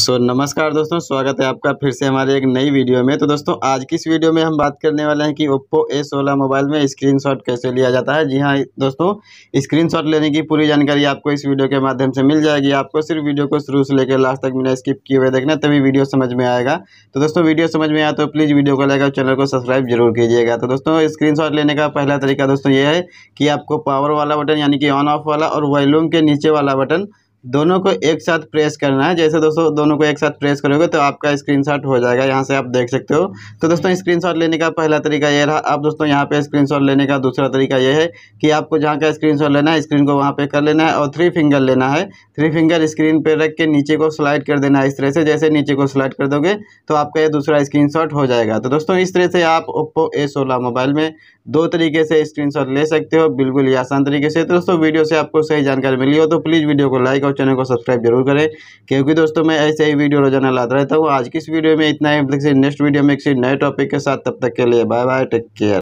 सो so, नमस्कार दोस्तों स्वागत है आपका फिर से हमारे एक नई वीडियो में तो दोस्तों आज की इस वीडियो में हम बात करने वाले हैं कि ओप्पो ए सोलह मोबाइल में स्क्रीनशॉट कैसे लिया जाता है जी हाँ दोस्तों स्क्रीनशॉट लेने की पूरी जानकारी आपको इस वीडियो के माध्यम से मिल जाएगी आपको सिर्फ वीडियो को शुरू से लेकर लास्ट तक बिना स्किप किए हुए देखना तभी वीडियो समझ में आएगा तो दोस्तों वीडियो समझ में आया तो प्लीज़ वीडियो को लेकर चैनल को सब्सक्राइब जरूर कीजिएगा तो दोस्तों स्क्रीन लेने का पहला तरीका दोस्तों ये है कि आपको पावर वाला बटन यानी कि ऑन ऑफ वाला और वॉल्यूम के नीचे वाला बटन दोनों को एक साथ प्रेस करना है जैसे दोस्तों दोनों को एक साथ प्रेस करोगे तो आपका स्क्रीनशॉट हो जाएगा यहाँ से आप देख सकते हो तो दोस्तों हम्म। स्क्रीनशॉट लेने का पहला तरीका ये रहा आप दोस्तों यहाँ पे स्क्रीनशॉट लेने का दूसरा तरीका ये है कि आपको जहाँ का स्क्रीनशॉट लेना है स्क्रीन को वहाँ पे कर लेना है और थ्री फिंगर लेना है थ्री फिंगर स्क्रीन पर रख के नीचे को स्लाइड कर देना है इस तरह से जैसे नीचे को स्लाइड कर दोगे तो आपका ये दूसरा स्क्रीन हो जाएगा तो दोस्तों इस तरह से आप ओप्पो ए मोबाइल में दो तरीके से स्क्रीनशॉट ले सकते हो बिल्कुल ही आसान तरीके से तो दोस्तों वीडियो से आपको सही जानकारी मिली हो तो प्लीज़ वीडियो को लाइक और और चैनल को सब्सक्राइब जरूर करें क्योंकि दोस्तों मैं ऐसे ही वीडियो रोजाना लाता रहता हूँ आज की इस वीडियो में इतना ही मतलब नेक्स्ट वीडियो में किसी नए टॉपिक के साथ तब तक के लिए बाय बाय टेक केयर